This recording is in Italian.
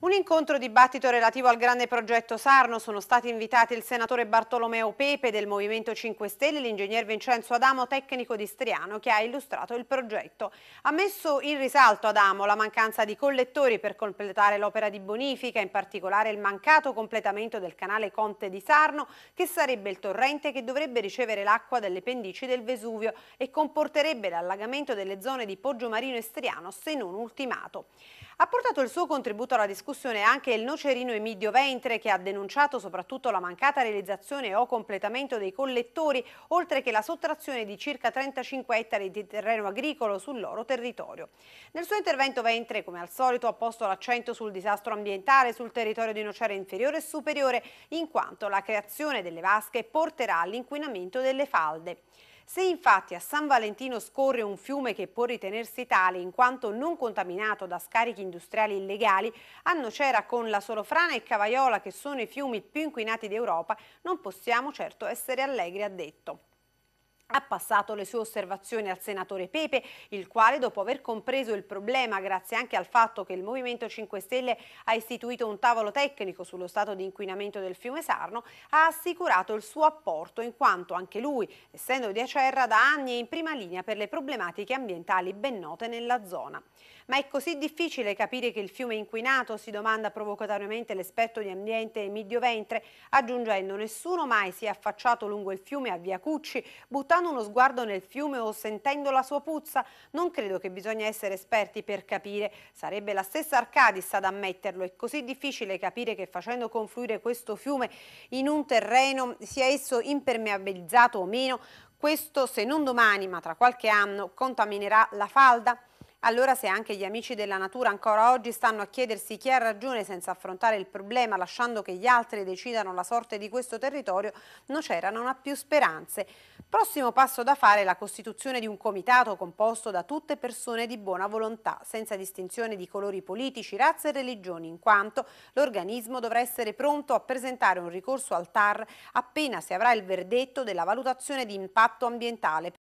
Un incontro dibattito relativo al grande progetto Sarno sono stati invitati il senatore Bartolomeo Pepe del Movimento 5 Stelle e l'ingegner Vincenzo Adamo, tecnico di Striano, che ha illustrato il progetto. Ha messo in risalto Adamo la mancanza di collettori per completare l'opera di bonifica, in particolare il mancato completamento del canale Conte di Sarno, che sarebbe il torrente che dovrebbe ricevere l'acqua dalle pendici del Vesuvio e comporterebbe l'allagamento delle zone di Poggio Marino e Striano se non ultimato. Ha portato il suo contributo alla discussione discussione anche il nocerino Emidio Ventre che ha denunciato soprattutto la mancata realizzazione o completamento dei collettori oltre che la sottrazione di circa 35 ettari di terreno agricolo sul loro territorio. Nel suo intervento Ventre come al solito ha posto l'accento sul disastro ambientale sul territorio di Nocera inferiore e superiore in quanto la creazione delle vasche porterà all'inquinamento delle falde. Se infatti a San Valentino scorre un fiume che può ritenersi tale in quanto non contaminato da scarichi industriali illegali, a Nocera con la Solofrana e Cavaiola, che sono i fiumi più inquinati d'Europa, non possiamo certo essere allegri, ha detto ha passato le sue osservazioni al senatore Pepe, il quale dopo aver compreso il problema grazie anche al fatto che il Movimento 5 Stelle ha istituito un tavolo tecnico sullo stato di inquinamento del fiume Sarno, ha assicurato il suo apporto in quanto anche lui, essendo di Acerra, da anni è in prima linea per le problematiche ambientali ben note nella zona. Ma è così difficile capire che il fiume è inquinato, si domanda provocatoriamente l'esperto di ambiente Emidio Ventre, aggiungendo nessuno mai si è affacciato lungo il fiume a Via Cucci, buttando gettando uno sguardo nel fiume o sentendo la sua puzza? Non credo che bisogna essere esperti per capire. Sarebbe la stessa Arcadis ad ammetterlo. È così difficile capire che facendo confluire questo fiume in un terreno, sia esso impermeabilizzato o meno, questo, se non domani, ma tra qualche anno, contaminerà la falda? Allora se anche gli amici della natura ancora oggi stanno a chiedersi chi ha ragione senza affrontare il problema lasciando che gli altri decidano la sorte di questo territorio, Nocera non ha più speranze. Prossimo passo da fare è la costituzione di un comitato composto da tutte persone di buona volontà, senza distinzione di colori politici, razze e religioni, in quanto l'organismo dovrà essere pronto a presentare un ricorso al TAR appena si avrà il verdetto della valutazione di impatto ambientale